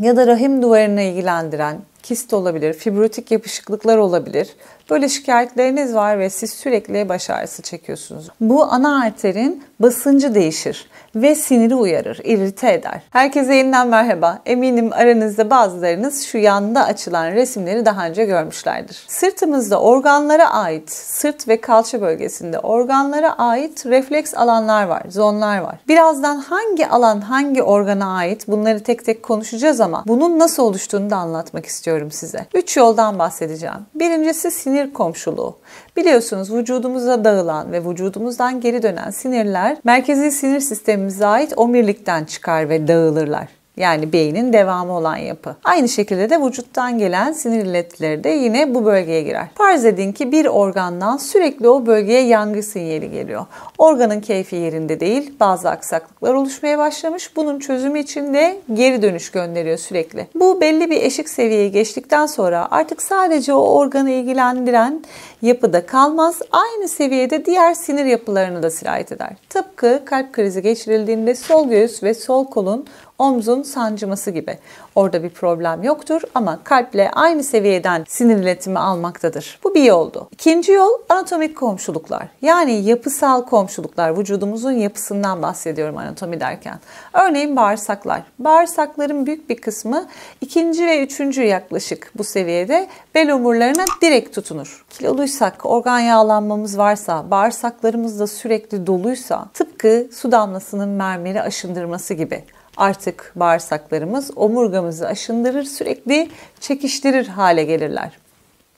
ya da rahim duvarına ilgilendiren kist olabilir, fibrotik yapışıklıklar olabilir. Böyle şikayetleriniz var ve siz sürekli baş ağrısı çekiyorsunuz. Bu ana arterin basıncı değişir ve siniri uyarır, irrite eder. Herkese yeniden merhaba. Eminim aranızda bazılarınız şu yanda açılan resimleri daha önce görmüşlerdir. Sırtımızda organlara ait, sırt ve kalça bölgesinde organlara ait refleks alanlar var, zonlar var. Birazdan hangi alan hangi organa ait bunları tek tek konuşacağız ama bunun nasıl oluştuğunu da anlatmak istiyorum size. Üç yoldan bahsedeceğim. Birincisi sinir komşuluğu. Biliyorsunuz vücudumuza dağılan ve vücudumuzdan geri dönen sinirler merkezi sinir sistemimize ait omirlikten çıkar ve dağılırlar. Yani beynin devamı olan yapı. Aynı şekilde de vücuttan gelen sinir iletileri de yine bu bölgeye girer. Farz edin ki bir organdan sürekli o bölgeye yangı sinyali geliyor. Organın keyfi yerinde değil, bazı aksaklıklar oluşmaya başlamış. Bunun çözümü için de geri dönüş gönderiyor sürekli. Bu belli bir eşik seviyeye geçtikten sonra artık sadece o organı ilgilendiren yapıda kalmaz. Aynı seviyede diğer sinir yapılarını da sirayet eder. Tıpkı kalp krizi geçirildiğinde sol göğüs ve sol kolun omzun sancıması gibi. Orada bir problem yoktur ama kalple aynı seviyeden sinir iletimi almaktadır. Bu bir yoldu. İkinci yol anatomik komşuluklar. Yani yapısal komşuluklar. Vücudumuzun yapısından bahsediyorum anatomi derken. Örneğin bağırsaklar. Bağırsakların büyük bir kısmı ikinci ve üçüncü yaklaşık bu seviyede bel omurlarına direkt tutunur. Kilolu doluysak, organ yağlanmamız varsa, bağırsaklarımız da sürekli doluysa tıpkı su damlasının mermeri aşındırması gibi artık bağırsaklarımız omurgamızı aşındırır, sürekli çekiştirir hale gelirler.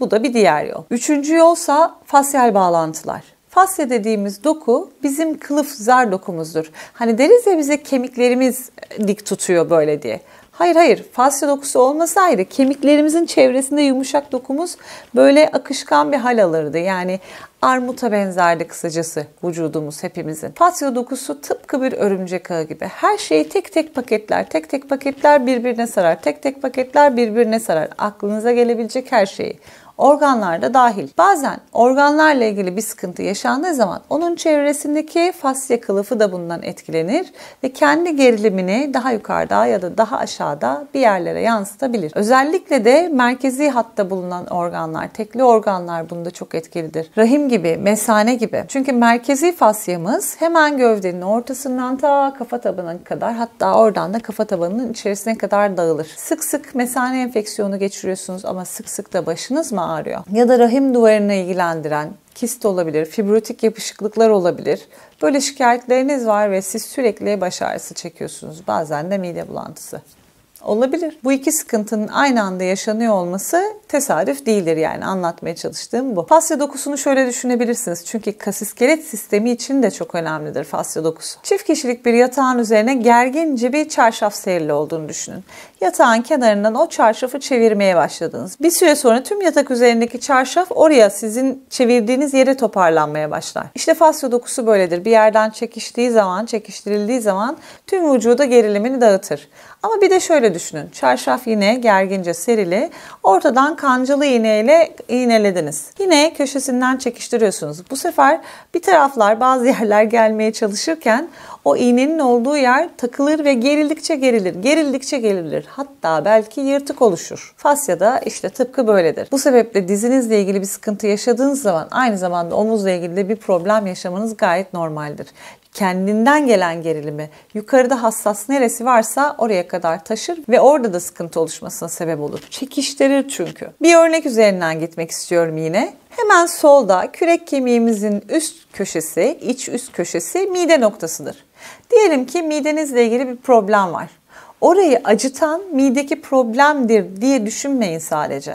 Bu da bir diğer yol. Üçüncü yolsa fasyal bağlantılar. Fasya dediğimiz doku bizim kılıf zar dokumuzdur. Hani deriz ya bize kemiklerimiz dik tutuyor böyle diye. Hayır hayır fasya dokusu olması ayrı. Kemiklerimizin çevresinde yumuşak dokumuz böyle akışkan bir hal alırdı. Yani armuta benzerdi kısacası vücudumuz hepimizin. Fasya dokusu tıpkı bir örümcek ağı gibi. Her şeyi tek tek paketler, tek tek paketler birbirine sarar, tek tek paketler birbirine sarar. Aklınıza gelebilecek her şeyi. Organlar da dahil. Bazen organlarla ilgili bir sıkıntı yaşandığı zaman onun çevresindeki fasya kılıfı da bundan etkilenir ve kendi gerilimini daha yukarıda ya da daha aşağıda bir yerlere yansıtabilir. Özellikle de merkezi hatta bulunan organlar, tekli organlar bunda çok etkilidir. Rahim gibi, mesane gibi. Çünkü merkezi fasyamız hemen gövdenin ortasından ta kafa tabanına kadar hatta oradan da kafa tabanının içerisine kadar dağılır. Sık sık mesane enfeksiyonu geçiriyorsunuz ama sık sık da başınız mı mı ağrıyor? Ya da rahim duvarını ilgilendiren kist olabilir, fibrotik yapışıklıklar olabilir. Böyle şikayetleriniz var ve siz sürekli baş ağrısı çekiyorsunuz. Bazen de mide bulantısı olabilir. Bu iki sıkıntının aynı anda yaşanıyor olması tesadüf değildir yani anlatmaya çalıştığım bu. Fasya dokusunu şöyle düşünebilirsiniz. Çünkü kas iskelet sistemi için de çok önemlidir fasya dokusu. Çift kişilik bir yatağın üzerine gergince bir çarşaf serili olduğunu düşünün. Yatağın kenarından o çarşafı çevirmeye başladınız. Bir süre sonra tüm yatak üzerindeki çarşaf oraya sizin çevirdiğiniz yere toparlanmaya başlar. İşte fasya dokusu böyledir. Bir yerden çekiştiği zaman, çekiştirildiği zaman tüm vücuda gerilimini dağıtır. Ama bir de şöyle düşünün. Çarşaf yine gergince serili. Ortadan kancalı iğneyle iğnelediniz. Yine köşesinden çekiştiriyorsunuz. Bu sefer bir taraflar bazı yerler gelmeye çalışırken o iğnenin olduğu yer takılır ve gerildikçe gerilir. Gerildikçe gerilir. Hatta belki yırtık oluşur. Fasya da işte tıpkı böyledir. Bu sebeple dizinizle ilgili bir sıkıntı yaşadığınız zaman aynı zamanda omuzla ilgili de bir problem yaşamanız gayet normaldir kendinden gelen gerilimi yukarıda hassas neresi varsa oraya kadar taşır ve orada da sıkıntı oluşmasına sebep olur. Çekiştirir çünkü. Bir örnek üzerinden gitmek istiyorum yine. Hemen solda kürek kemiğimizin üst köşesi, iç üst köşesi mide noktasıdır. Diyelim ki midenizle ilgili bir problem var. Orayı acıtan mideki problemdir diye düşünmeyin sadece.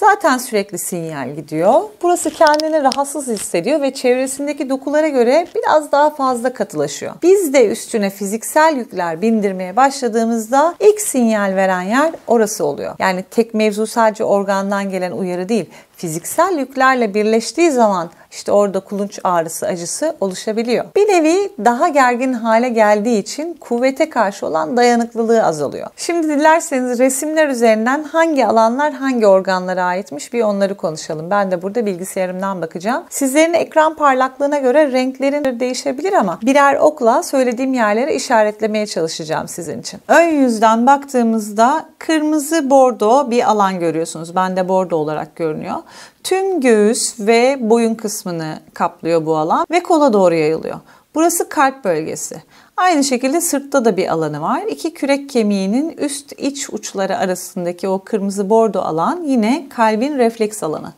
Zaten sürekli sinyal gidiyor. Burası kendini rahatsız hissediyor ve çevresindeki dokulara göre biraz daha fazla katılaşıyor. Biz de üstüne fiziksel yükler bindirmeye başladığımızda ilk sinyal veren yer orası oluyor. Yani tek mevzu sadece organdan gelen uyarı değil fiziksel yüklerle birleştiği zaman işte orada kulunç ağrısı, acısı oluşabiliyor. Bir nevi daha gergin hale geldiği için kuvvete karşı olan dayanıklılığı azalıyor. Şimdi dilerseniz resimler üzerinden hangi alanlar hangi organlara aitmiş bir onları konuşalım. Ben de burada bilgisayarımdan bakacağım. Sizlerin ekran parlaklığına göre renklerin değişebilir ama birer okla söylediğim yerlere işaretlemeye çalışacağım sizin için. Ön yüzden baktığımızda kırmızı bordo bir alan görüyorsunuz. Ben de bordo olarak görünüyor. Tüm göğüs ve boyun kısmını kaplıyor bu alan ve kola doğru yayılıyor. Burası kalp bölgesi. Aynı şekilde sırtta da bir alanı var. İki kürek kemiğinin üst iç uçları arasındaki o kırmızı bordo alan yine kalbin refleks alanı.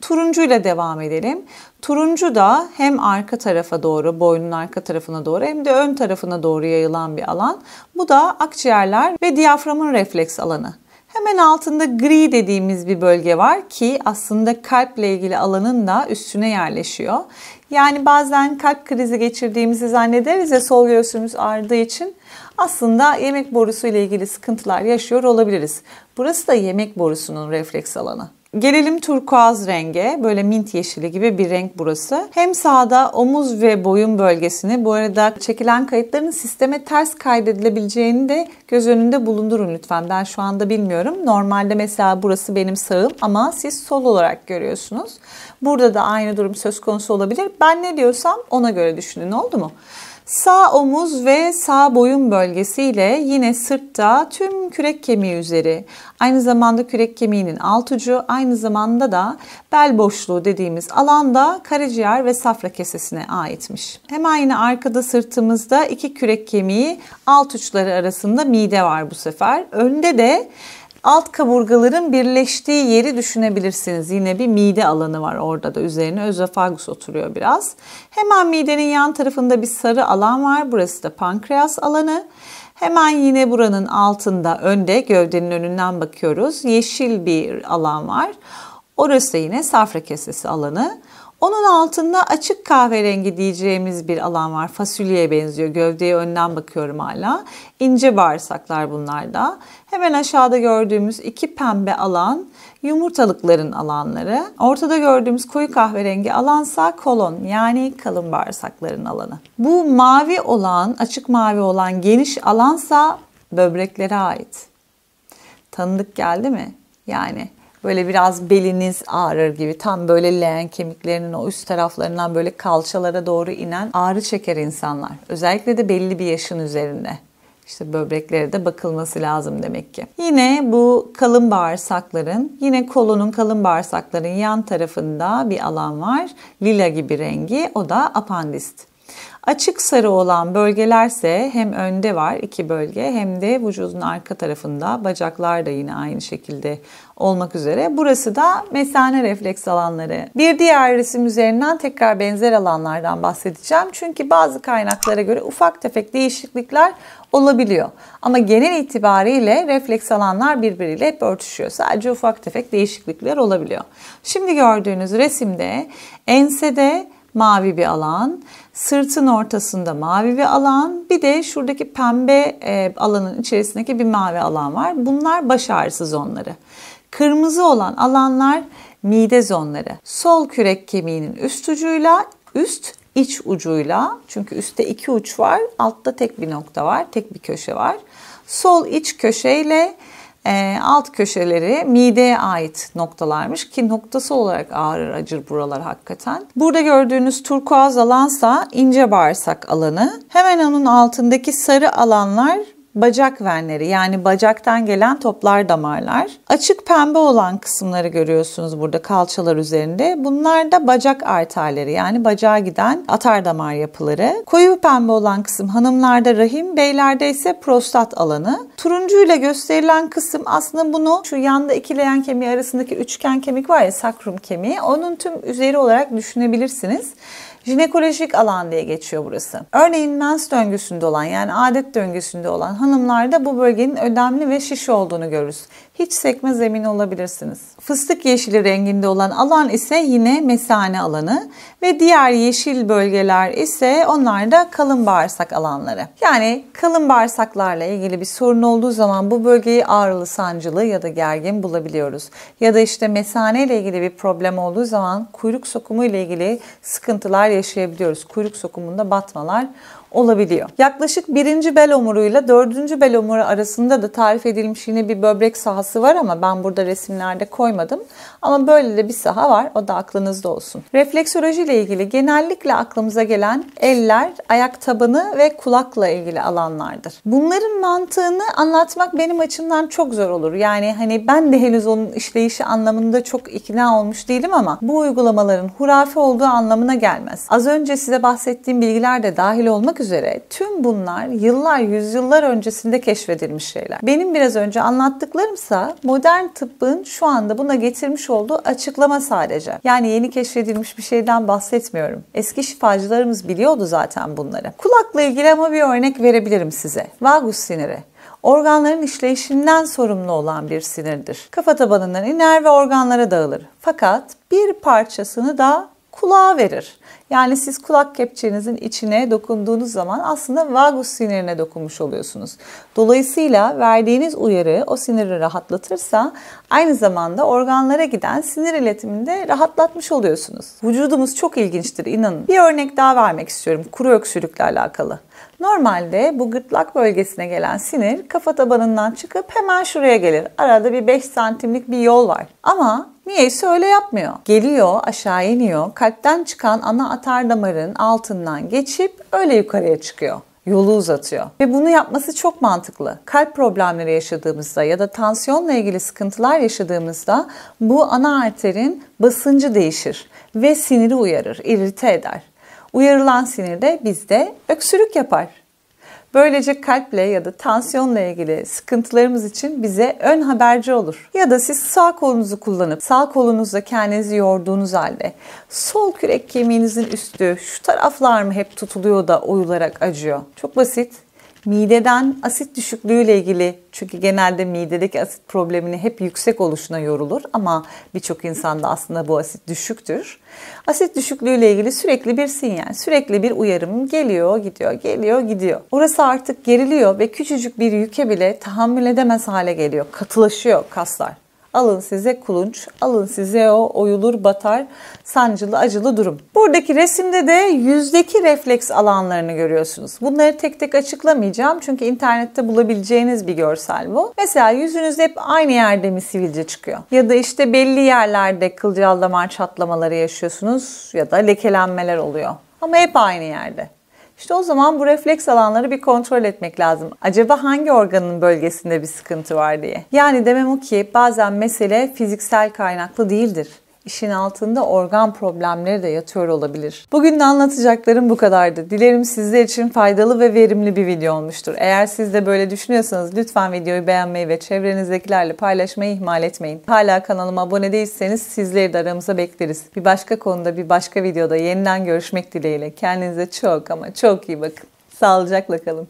Turuncu ile devam edelim. Turuncu da hem arka tarafa doğru, boynun arka tarafına doğru hem de ön tarafına doğru yayılan bir alan. Bu da akciğerler ve diyaframın refleks alanı. Hemen altında gri dediğimiz bir bölge var ki aslında kalple ilgili alanın da üstüne yerleşiyor. Yani bazen kalp krizi geçirdiğimizi zannederiz ya sol göğsümüz ağrıdığı için aslında yemek borusu ile ilgili sıkıntılar yaşıyor olabiliriz. Burası da yemek borusunun refleks alanı. Gelelim turkuaz renge. Böyle mint yeşili gibi bir renk burası. Hem sağda omuz ve boyun bölgesini bu arada çekilen kayıtların sisteme ters kaydedilebileceğini de göz önünde bulundurun lütfen. Ben şu anda bilmiyorum. Normalde mesela burası benim sağım ama siz sol olarak görüyorsunuz. Burada da aynı durum söz konusu olabilir. Ben ne diyorsam ona göre düşünün oldu mu? Sağ omuz ve sağ boyun bölgesiyle yine sırtta tüm kürek kemiği üzeri, aynı zamanda kürek kemiğinin alt ucu, aynı zamanda da bel boşluğu dediğimiz alanda karaciğer ve safra kesesine aitmiş. Hemen yine arkada sırtımızda iki kürek kemiği alt uçları arasında mide var bu sefer. Önde de alt kaburgaların birleştiği yeri düşünebilirsiniz. Yine bir mide alanı var orada da üzerine özofagus oturuyor biraz. Hemen midenin yan tarafında bir sarı alan var. Burası da pankreas alanı. Hemen yine buranın altında önde gövdenin önünden bakıyoruz. Yeşil bir alan var. Orası da yine safra kesesi alanı. Onun altında açık kahverengi diyeceğimiz bir alan var. Fasulyeye benziyor. Gövdeye önden bakıyorum hala. İnce bağırsaklar bunlar da. Hemen aşağıda gördüğümüz iki pembe alan yumurtalıkların alanları. Ortada gördüğümüz koyu kahverengi alansa kolon yani kalın bağırsakların alanı. Bu mavi olan, açık mavi olan geniş alansa böbreklere ait. Tanıdık geldi mi? Yani Böyle biraz beliniz ağrır gibi tam böyle leğen kemiklerinin o üst taraflarından böyle kalçalara doğru inen ağrı çeker insanlar. Özellikle de belli bir yaşın üzerinde. İşte böbreklere de bakılması lazım demek ki. Yine bu kalın bağırsakların, yine kolonun kalın bağırsakların yan tarafında bir alan var. Lila gibi rengi, o da apandist. Açık sarı olan bölgelerse hem önde var iki bölge hem de vücudun arka tarafında bacaklar da yine aynı şekilde olmak üzere. Burası da mesane refleks alanları. Bir diğer resim üzerinden tekrar benzer alanlardan bahsedeceğim. Çünkü bazı kaynaklara göre ufak tefek değişiklikler olabiliyor. Ama genel itibariyle refleks alanlar birbiriyle hep örtüşüyor. Sadece ufak tefek değişiklikler olabiliyor. Şimdi gördüğünüz resimde ensede mavi bir alan. Sırtın ortasında mavi bir alan. Bir de şuradaki pembe e, alanın içerisindeki bir mavi alan var. Bunlar baş ağrısı zonları. Kırmızı olan alanlar mide zonları. Sol kürek kemiğinin üst ucuyla üst iç ucuyla çünkü üstte iki uç var altta tek bir nokta var tek bir köşe var. Sol iç köşeyle ile ee, alt köşeleri mideye ait noktalarmış ki noktası olarak ağrır acır buralar hakikaten. Burada gördüğünüz turkuaz alansa ince bağırsak alanı. Hemen onun altındaki sarı alanlar bacak venleri yani bacaktan gelen toplar damarlar. Açık pembe olan kısımları görüyorsunuz burada kalçalar üzerinde. Bunlar da bacak arterleri yani bacağa giden atar damar yapıları. Koyu pembe olan kısım hanımlarda rahim, beylerde ise prostat alanı. Turuncuyla gösterilen kısım aslında bunu şu yanda ikileyen kemiği arasındaki üçgen kemik var ya sakrum kemiği. Onun tüm üzeri olarak düşünebilirsiniz jinekolojik alan diye geçiyor burası. Örneğin mens döngüsünde olan yani adet döngüsünde olan hanımlarda bu bölgenin ödemli ve şiş olduğunu görürüz hiç sekme zemin olabilirsiniz. Fıstık yeşili renginde olan alan ise yine mesane alanı ve diğer yeşil bölgeler ise onlar da kalın bağırsak alanları. Yani kalın bağırsaklarla ilgili bir sorun olduğu zaman bu bölgeyi ağrılı, sancılı ya da gergin bulabiliyoruz. Ya da işte mesane ile ilgili bir problem olduğu zaman kuyruk sokumu ile ilgili sıkıntılar yaşayabiliyoruz. Kuyruk sokumunda batmalar olabiliyor. Yaklaşık birinci bel omuruyla dördüncü bel omuru arasında da tarif edilmiş yine bir böbrek sahası var ama ben burada resimlerde koymadım. Ama böyle de bir saha var. O da aklınızda olsun. Refleksoloji ile ilgili genellikle aklımıza gelen eller, ayak tabanı ve kulakla ilgili alanlardır. Bunların mantığını anlatmak benim açımdan çok zor olur. Yani hani ben de henüz onun işleyişi anlamında çok ikna olmuş değilim ama bu uygulamaların hurafe olduğu anlamına gelmez. Az önce size bahsettiğim bilgiler de dahil olmak olmak üzere tüm bunlar yıllar, yüzyıllar öncesinde keşfedilmiş şeyler. Benim biraz önce anlattıklarımsa modern tıbbın şu anda buna getirmiş olduğu açıklama sadece. Yani yeni keşfedilmiş bir şeyden bahsetmiyorum. Eski şifacılarımız biliyordu zaten bunları. Kulakla ilgili ama bir örnek verebilirim size. Vagus siniri organların işleyişinden sorumlu olan bir sinirdir. Kafa tabanından iner ve organlara dağılır. Fakat bir parçasını da kulağa verir. Yani siz kulak kepçenizin içine dokunduğunuz zaman aslında vagus sinirine dokunmuş oluyorsunuz. Dolayısıyla verdiğiniz uyarı o siniri rahatlatırsa aynı zamanda organlara giden sinir iletimini de rahatlatmış oluyorsunuz. Vücudumuz çok ilginçtir inanın. Bir örnek daha vermek istiyorum kuru öksürükle alakalı. Normalde bu gırtlak bölgesine gelen sinir kafa tabanından çıkıp hemen şuraya gelir. Arada bir 5 santimlik bir yol var. Ama Niyeyse öyle yapmıyor. Geliyor, aşağı iniyor. Kalpten çıkan ana atar damarın altından geçip öyle yukarıya çıkıyor yolu uzatıyor. Ve bunu yapması çok mantıklı. Kalp problemleri yaşadığımızda ya da tansiyonla ilgili sıkıntılar yaşadığımızda bu ana arterin basıncı değişir ve siniri uyarır, irrite eder. Uyarılan sinir de bizde öksürük yapar. Böylece kalple ya da tansiyonla ilgili sıkıntılarımız için bize ön haberci olur. Ya da siz sağ kolunuzu kullanıp sağ kolunuzla kendinizi yorduğunuz halde sol kürek kemiğinizin üstü şu taraflar mı hep tutuluyor da oyularak acıyor? Çok basit mideden asit düşüklüğü ile ilgili çünkü genelde midedeki asit problemini hep yüksek oluşuna yorulur ama birçok insanda aslında bu asit düşüktür. Asit düşüklüğü ile ilgili sürekli bir sinyal, sürekli bir uyarım geliyor, gidiyor, geliyor, gidiyor. Orası artık geriliyor ve küçücük bir yüke bile tahammül edemez hale geliyor. Katılaşıyor kaslar. Alın size kulunç, alın size o oyulur batar sancılı acılı durum. Buradaki resimde de yüzdeki refleks alanlarını görüyorsunuz. Bunları tek tek açıklamayacağım çünkü internette bulabileceğiniz bir görsel bu. Mesela yüzünüz hep aynı yerde mi sivilce çıkıyor? Ya da işte belli yerlerde kılcal damar çatlamaları yaşıyorsunuz ya da lekelenmeler oluyor. Ama hep aynı yerde. İşte o zaman bu refleks alanları bir kontrol etmek lazım. Acaba hangi organın bölgesinde bir sıkıntı var diye. Yani demem o ki bazen mesele fiziksel kaynaklı değildir işin altında organ problemleri de yatıyor olabilir. Bugün de anlatacaklarım bu kadardı. Dilerim sizler için faydalı ve verimli bir video olmuştur. Eğer siz de böyle düşünüyorsanız lütfen videoyu beğenmeyi ve çevrenizdekilerle paylaşmayı ihmal etmeyin. Hala kanalıma abone değilseniz sizleri de aramıza bekleriz. Bir başka konuda bir başka videoda yeniden görüşmek dileğiyle. Kendinize çok ama çok iyi bakın. Sağlıcakla kalın.